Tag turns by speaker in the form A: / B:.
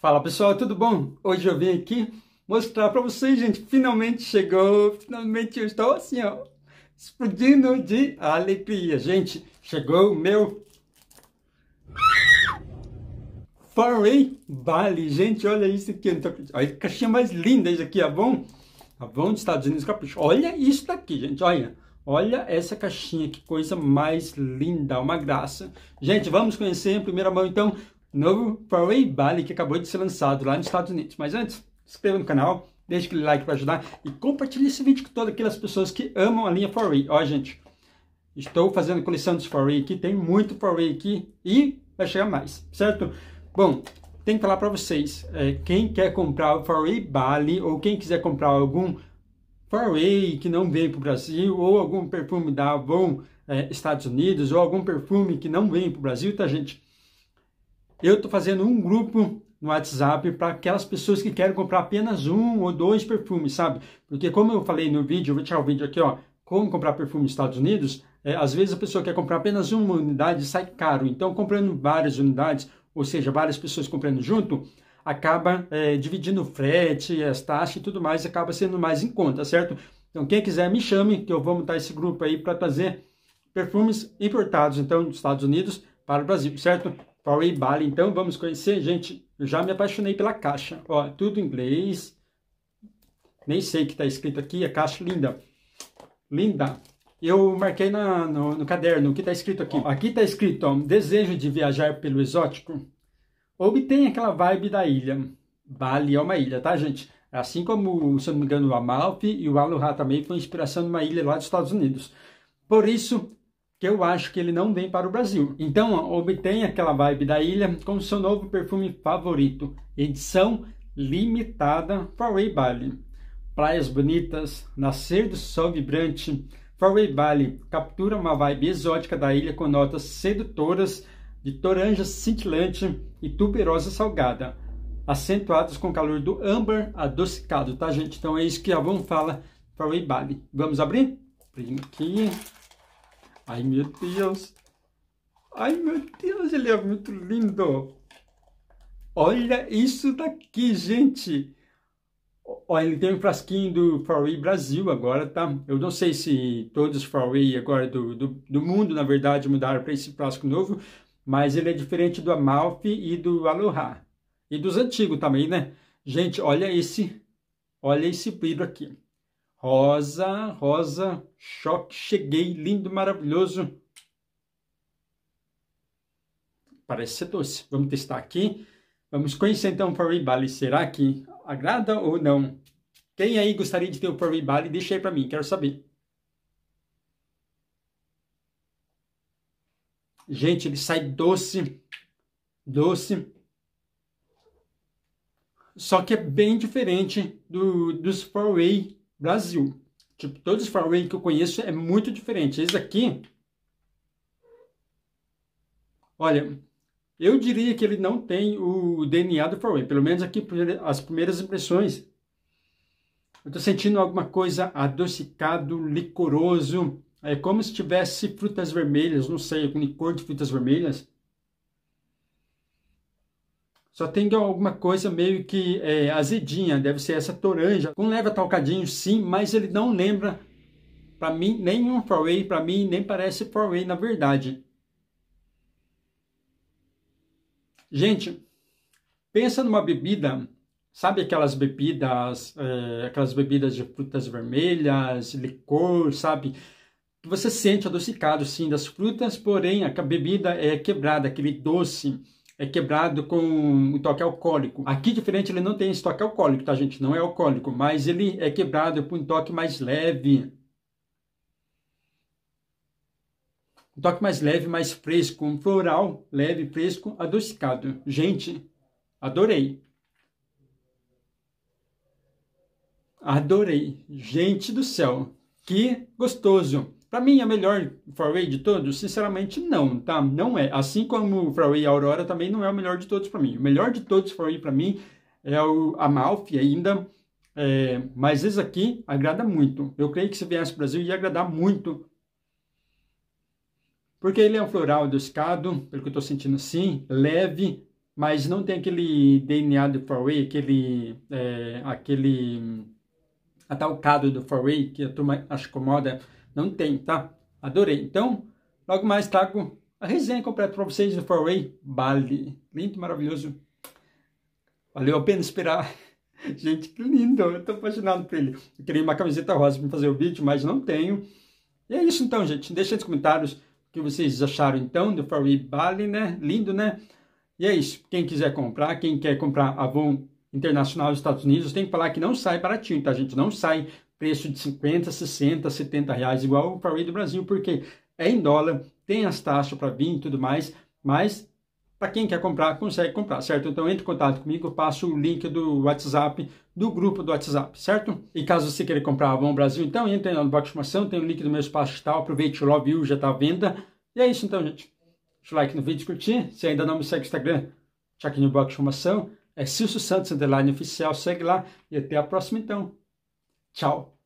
A: Fala pessoal, tudo bom? Hoje eu vim aqui mostrar para vocês, gente, finalmente chegou, finalmente eu estou assim, ó, explodindo de alegria. Gente, chegou o meu Farway Bali, gente, olha isso aqui, tô... Então, olha que caixinha mais linda isso aqui, Avon, Avon dos Estados Unidos, capricho. Olha isso daqui, gente, olha. Olha essa caixinha, que coisa mais linda, uma graça. Gente, vamos conhecer em primeira mão então novo Parway Bali que acabou de ser lançado lá nos Estados Unidos. Mas antes, se inscreva no canal, deixe aquele like para ajudar e compartilhe esse vídeo com todas aquelas pessoas que amam a linha Parway. Ó, gente, estou fazendo coleção dos Parway aqui, tem muito Parway aqui e vai chegar mais, certo? Bom, tem que falar para vocês, é, quem quer comprar o Faraway Bali ou quem quiser comprar algum Faraway que não veio para o Brasil ou algum perfume da Avon é, Estados Unidos ou algum perfume que não vem para o Brasil, tá gente? Eu estou fazendo um grupo no WhatsApp para aquelas pessoas que querem comprar apenas um ou dois perfumes, sabe? Porque como eu falei no vídeo, eu vou tirar o vídeo aqui, ó, como comprar perfume nos Estados Unidos, é, às vezes a pessoa quer comprar apenas uma unidade e sai caro. Então, comprando várias unidades, ou seja, várias pessoas comprando junto, acaba é, dividindo o frete, as taxas e tudo mais, acaba sendo mais em conta, certo? Então, quem quiser, me chame, que eu vou montar esse grupo aí para trazer perfumes importados, então, dos Estados Unidos para o Brasil, certo? Paulie Bali, então vamos conhecer, gente. Eu já me apaixonei pela caixa. Ó, tudo em inglês. Nem sei o que está escrito aqui. A caixa linda. Linda. Eu marquei na, no, no, caderno o que está escrito aqui. Ó, aqui está escrito, ó, desejo de viajar pelo exótico. Obtém aquela vibe da ilha. Bali é uma ilha, tá, gente? Assim como, se eu não me engano, o Amalfi e o Aloha também foi inspiração numa ilha lá dos Estados Unidos. Por isso, que eu acho que ele não vem para o Brasil. Então, obtenha aquela vibe da ilha com seu novo perfume favorito, edição limitada Faraway Bali. Praias bonitas, nascer do sol vibrante, Faraway Bali captura uma vibe exótica da ilha com notas sedutoras de toranja cintilante e tuberosa salgada, acentuadas com o calor do âmbar adocicado, tá gente? Então é isso que a Avon fala Faraway Bali. Vamos abrir? Abrir aqui. Ai, meu Deus. Ai, meu Deus, ele é muito lindo. Olha isso daqui, gente. Olha, ele tem um frasquinho do Farway Brasil agora, tá? Eu não sei se todos os Farway agora do, do, do mundo, na verdade, mudaram para esse plástico novo, mas ele é diferente do Amalfi e do Aloha. E dos antigos também, né? Gente, olha esse, olha esse vidro aqui. Rosa, Rosa, choque, cheguei, lindo, maravilhoso. Parece ser doce. Vamos testar aqui. Vamos conhecer então o Purry Bali. Será que agrada ou não? Quem aí gostaria de ter o Purry Bali? Deixa aí para mim, quero saber. Gente, ele sai doce, doce. Só que é bem diferente do, dos Four Brasil. Tipo, todos os Faraway que eu conheço é muito diferente. Esse aqui, olha, eu diria que ele não tem o DNA do Faraway. Pelo menos aqui, as primeiras impressões. Eu estou sentindo alguma coisa adocicado, licoroso. É como se tivesse frutas vermelhas, não sei, com licor de frutas vermelhas. Só tem alguma coisa meio que é, azedinha, deve ser essa toranja. com leva talcadinho sim, mas ele não lembra, para mim, nem um Faraway, para mim nem parece Faraway na verdade. Gente, pensa numa bebida, sabe aquelas bebidas, é, aquelas bebidas de frutas vermelhas, licor, sabe? Você sente adocicado sim das frutas, porém a bebida é quebrada, aquele doce é quebrado com um toque alcoólico. Aqui, diferente, ele não tem esse toque alcoólico, tá, gente? Não é alcoólico, mas ele é quebrado por um toque mais leve. Um toque mais leve, mais fresco, um floral leve, fresco, adocicado. Gente, adorei. Adorei. Gente do céu, que gostoso. Para mim, é a melhor Faraway de todos, sinceramente, não, tá? Não é. Assim como o Faraway Aurora também não é o melhor de todos para mim. O melhor de todos Faraway para mim é o Amalfi ainda, é, mas esse aqui agrada muito. Eu creio que se viesse para o Brasil ia agradar muito. Porque ele é um floral adocicado, pelo que eu estou sentindo assim, leve, mas não tem aquele DNA do Faraway, aquele, é, aquele atalcado do Faraway que a turma acho que incomoda não tem, tá? Adorei. Então, logo mais trago a resenha completa para vocês do Fairway Bali. Lindo, maravilhoso. Valeu a pena esperar. Gente, que lindo. Eu tô apaixonado por ele. Eu queria uma camiseta rosa para fazer o vídeo, mas não tenho. E é isso então, gente. Deixa nos comentários o que vocês acharam então do Fairway Bali, né? Lindo, né? E é isso. Quem quiser comprar, quem quer comprar Avon Internacional dos Estados Unidos, tem que falar que não sai baratinho, tá, gente? Não sai preço de 50, 60, 70 reais, igual o Powerade do Brasil, porque é em dólar, tem as taxas para vir e tudo mais, mas para quem quer comprar, consegue comprar, certo? Então entre em contato comigo, eu passo o link do WhatsApp, do grupo do WhatsApp, certo? E caso você queira comprar a Avon Brasil, então entre no box de informação, tem o link do meu espaço digital, aproveite, o Love You já está à venda. E é isso então, gente. Deixa o like no vídeo, curtir. Se ainda não me segue no Instagram, check no box de informação. É Silvio Santos, underline oficial, segue lá. E até a próxima então. Tchau!